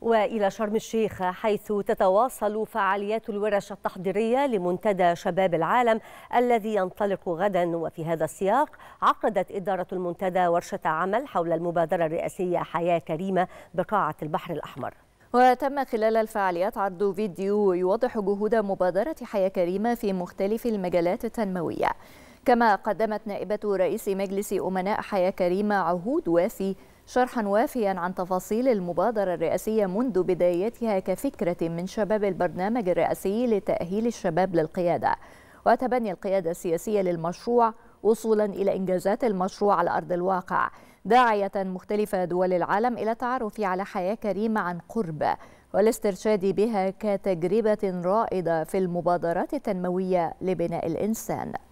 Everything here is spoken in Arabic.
والى شرم الشيخ حيث تتواصل فعاليات الورش التحضيريه لمنتدى شباب العالم الذي ينطلق غدا وفي هذا السياق عقدت اداره المنتدى ورشه عمل حول المبادره الرئاسيه حياه كريمه بقاعه البحر الاحمر وتم خلال الفعاليات عرض فيديو يوضح جهود مبادرة حياة كريمة في مختلف المجالات التنموية كما قدمت نائبة رئيس مجلس أمناء حياة كريمة عهود وافي شرحا وافيا عن تفاصيل المبادرة الرئاسية منذ بدايتها كفكرة من شباب البرنامج الرئاسي لتأهيل الشباب للقيادة وتبني القيادة السياسية للمشروع وصولا إلى إنجازات المشروع على أرض الواقع داعية مختلف دول العالم إلى التعرف على حياة كريمة عن قرب والاسترشاد بها كتجربة رائدة في المبادرات التنموية لبناء الإنسان